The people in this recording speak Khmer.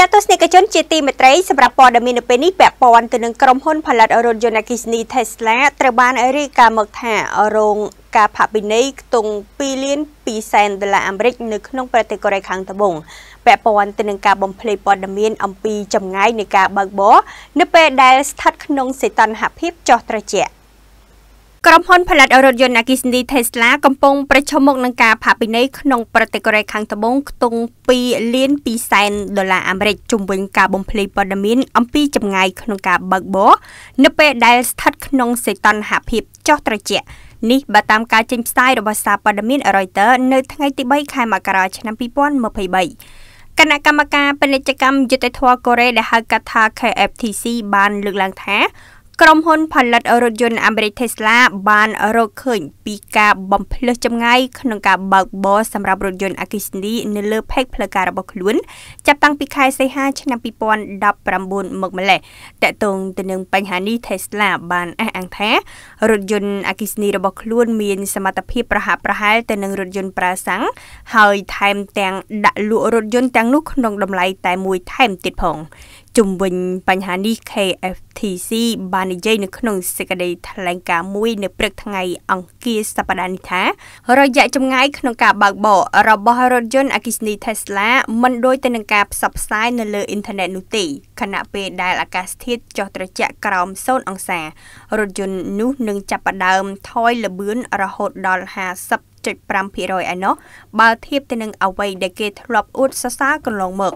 ចាទស្សនិកជនជាទីមេត្រីសម្រាប់ព័ត៌មាននៅពេលនេះពាក់ព័ន្ធទៅនឹងក្រុមហ៊ុនផលិតរថយន្តអគ្គិសនី Tesla ត្រូវបានរាយការណ៍មកថារោងការផាកពិន័យខ្ទង់2លាន2សែនដុល្លារអាមេរិក នៅក្នុងប្រទេសកូរ៉េខាងត្បូងពាក់ព័ន្ធទៅនឹងការបំភ្លេចព័ត៌មានអំពីចម្ងាយនៃការបើកបរនៅពេលដែលស្ថិតក្នុងសីតុណ្ហភាពចុះត្រជាក់ក្រុមហ៊ុនផលិតរថយន្តអគ្គិសនី Tesla កំពុងប្រឈមមុខនឹងការផាកពិន័យក្នុងប្រទេសកូរ៉េខាងត្បូងខ្ទង់2លាន2សែនដុល្លារអាមេរិកជំវិញការបំភ្លៃព័ត៌មានអំពីចម្ងាយក្នុងការបើកបរនៅពេលដែលស្ថិតក្នុងសេតនហភាពចុះត្រជាក់នេះបើតាមការចេញផ្សាយរបស់សារព័ត៌មាន Reuters នៅថ្ងៃទី3ខែមករាឆ្នាំ2023គណៈកម្មការពាណិជ្ជកម្មយុតិធធម៌កូរ៉េដែលហៅកាត់ថា KFTC បានលើកឡើងថាក្រុមហ៊ុនផលិតរថយន្តអាមេរិក Tesla បានរកឃើញពីការបំភ្លឺចម្ងាយក្នុងការបើកបរសម្រាប់រថយន្តអគ្គិសនីនៅលើផេកផ្លូវការរបស់ខ្លួន ចាប់តាំងពីខែសីហាឆ្នាំ2019មកម្លេះតកតងទៅនឹងបញ្ហានេះ Tesla បានអះអាងថារថយន្តអគ្គិសនីរបស់ខ្លួនមានសមត្ថភាពប្រហាក់ប្រហែលទៅនឹងរថយន្តប្រើសាំងហើយថែមទាំងដាក់លក់រថយន្តទាំងនោះក្នុងតម្លៃតែមួយថែមទៀតផងជំវិញបញ្ហានេះ KFTC បាននិយាយនៅក្នុងសេចក្តីថ្លែងការណ៍មួយ នៅព្រឹកថ្ងៃ អង្គារសប្តាហ៍នេះថារយៈចម្ងាយក្នុងការបើកបររបស់រថយន្តអគ្គិសនី Tesla មិនដូចទៅនឹងការផ្សព្វផ្សាយនៅលើអ៊ីនធឺណិតនោះទេខណៈពេលដែលអាកាសធាតុចុះត្រជាក់ក្រោម0អង្សារថយន្តនោះនឹងចាប់ផ្ដើមថយល្បឿនរហូតដល់50.5%ឯណោះបើធៀបទៅនឹងអ្វីដែលគេធ្លាប់អួតសរសើរកន្លងមក